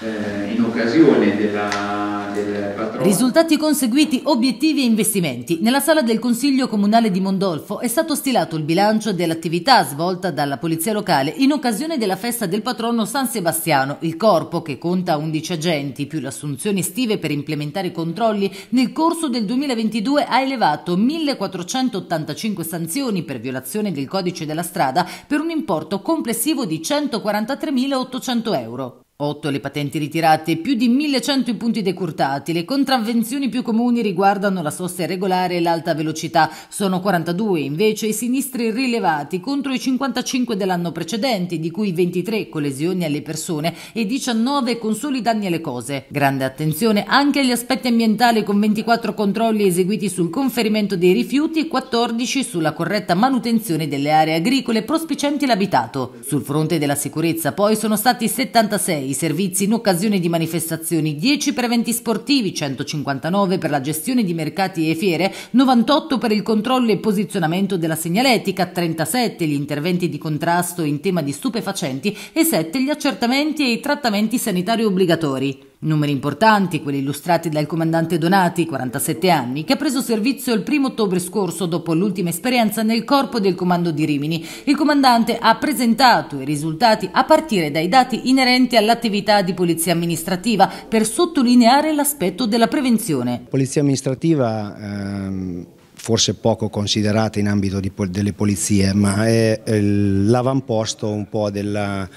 eh, in occasione della, del patrono. Risultati conseguiti, obiettivi e investimenti. Nella sala del Consiglio Comunale di Mondolfo è stato stilato il bilancio dell'attività svolta dalla Polizia Locale in occasione della festa del patrono San Sebastiano. Il corpo, che conta 11 agenti, più le assunzioni estive per implementare i controlli, nel corso del 2022 ha elevato 1.485 sanzioni per violazione del codice della strada per un importo complessivo di 143.800 euro. 8 le patenti ritirate, più di 1100 i punti decurtati. Le contravvenzioni più comuni riguardano la sosta irregolare e l'alta velocità. Sono 42 invece i sinistri rilevati contro i 55 dell'anno precedente, di cui 23 con lesioni alle persone e 19 con soli danni alle cose. Grande attenzione anche agli aspetti ambientali con 24 controlli eseguiti sul conferimento dei rifiuti e 14 sulla corretta manutenzione delle aree agricole prospicienti l'abitato. Sul fronte della sicurezza poi sono stati 76 i servizi in occasione di manifestazioni 10 per eventi sportivi, 159 per la gestione di mercati e fiere, 98 per il controllo e posizionamento della segnaletica, 37 gli interventi di contrasto in tema di stupefacenti e 7 gli accertamenti e i trattamenti sanitari obbligatori. Numeri importanti, quelli illustrati dal comandante Donati, 47 anni, che ha preso servizio il 1 ottobre scorso dopo l'ultima esperienza nel corpo del comando di Rimini. Il comandante ha presentato i risultati a partire dai dati inerenti all'attività di polizia amministrativa per sottolineare l'aspetto della prevenzione. Polizia amministrativa... Ehm forse poco considerata in ambito di, delle polizie, ma è l'avamposto un po' della,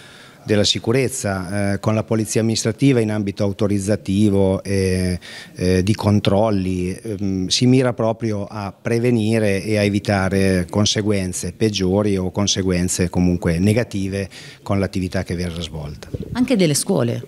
della sicurezza eh, con la polizia amministrativa in ambito autorizzativo e eh, di controlli ehm, si mira proprio a prevenire e a evitare conseguenze peggiori o conseguenze comunque negative con l'attività che verrà svolta. Anche delle scuole?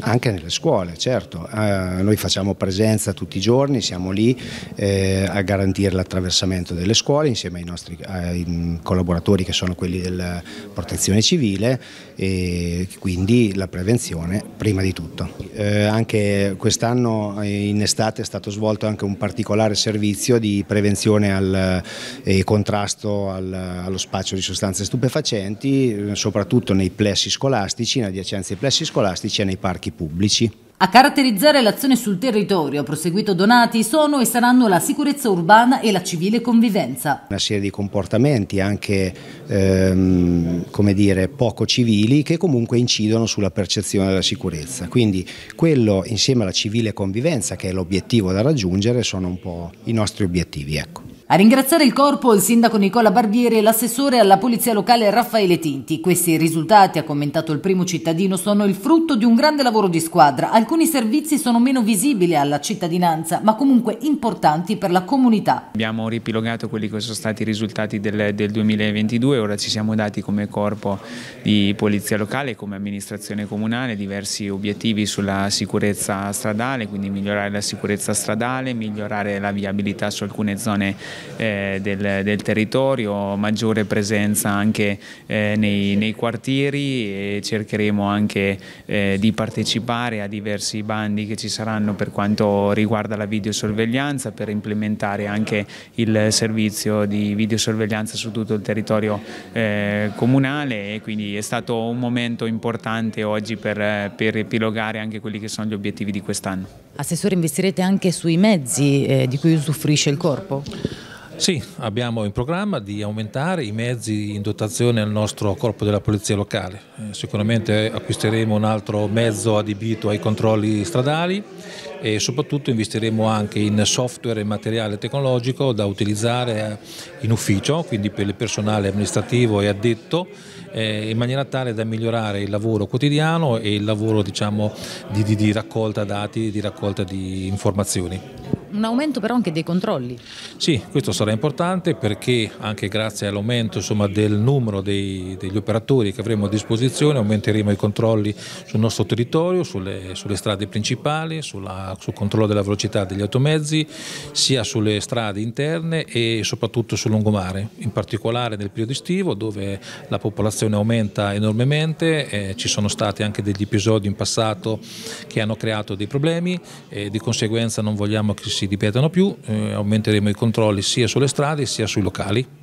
anche nelle scuole, certo. Eh, noi facciamo presenza tutti i giorni, siamo lì eh, a garantire l'attraversamento delle scuole insieme ai nostri ai collaboratori che sono quelli della protezione civile e quindi la prevenzione prima di tutto. Eh, anche quest'anno eh, in estate è stato svolto anche un particolare servizio di prevenzione al, e contrasto al, allo spaccio di sostanze stupefacenti, eh, soprattutto nei plessi scolastici, in adiacenza ai plessi scolastici e nei parchi anche pubblici. A caratterizzare l'azione sul territorio, proseguito Donati, sono e saranno la sicurezza urbana e la civile convivenza. Una serie di comportamenti anche ehm, dire, poco civili che comunque incidono sulla percezione della sicurezza. Quindi quello insieme alla civile convivenza, che è l'obiettivo da raggiungere, sono un po' i nostri obiettivi. Ecco. A ringraziare il corpo il sindaco Nicola Barbieri e l'assessore alla polizia locale Raffaele Tinti. Questi risultati, ha commentato il primo cittadino, sono il frutto di un grande lavoro di squadra. Alcuni servizi sono meno visibili alla cittadinanza, ma comunque importanti per la comunità. Abbiamo ripilogato quelli che sono stati i risultati del, del 2022, ora ci siamo dati come corpo di polizia locale, come amministrazione comunale, diversi obiettivi sulla sicurezza stradale, quindi migliorare la sicurezza stradale, migliorare la viabilità su alcune zone eh, del, del, territorio, maggiore presenza anche eh, nei, nei, quartieri e cercheremo anche eh, di partecipare a diversi bandi che ci saranno per quanto riguarda la videosorveglianza per implementare anche il servizio di videosorveglianza su tutto il territorio eh, comunale e quindi è stato un momento importante oggi per, per epilogare anche quelli che sono gli obiettivi di quest'anno. Assessore investirete anche sui mezzi eh, di cui usufruisce il corpo? Sì, abbiamo in programma di aumentare i mezzi in dotazione al nostro corpo della polizia locale. Eh, sicuramente acquisteremo un altro mezzo adibito ai controlli stradali e soprattutto investiremo anche in software e materiale tecnologico da utilizzare eh, in ufficio, quindi per il personale amministrativo e addetto, eh, in maniera tale da migliorare il lavoro quotidiano e il lavoro diciamo, di, di, di raccolta dati, di raccolta di informazioni un aumento però anche dei controlli. Sì, questo sarà importante perché anche grazie all'aumento del numero dei, degli operatori che avremo a disposizione aumenteremo i controlli sul nostro territorio, sulle, sulle strade principali, sulla, sul controllo della velocità degli automezzi, sia sulle strade interne e soprattutto sul lungomare, in particolare nel periodo estivo dove la popolazione aumenta enormemente, eh, ci sono stati anche degli episodi in passato che hanno creato dei problemi e di conseguenza non vogliamo che si ripetono più, eh, aumenteremo i controlli sia sulle strade sia sui locali.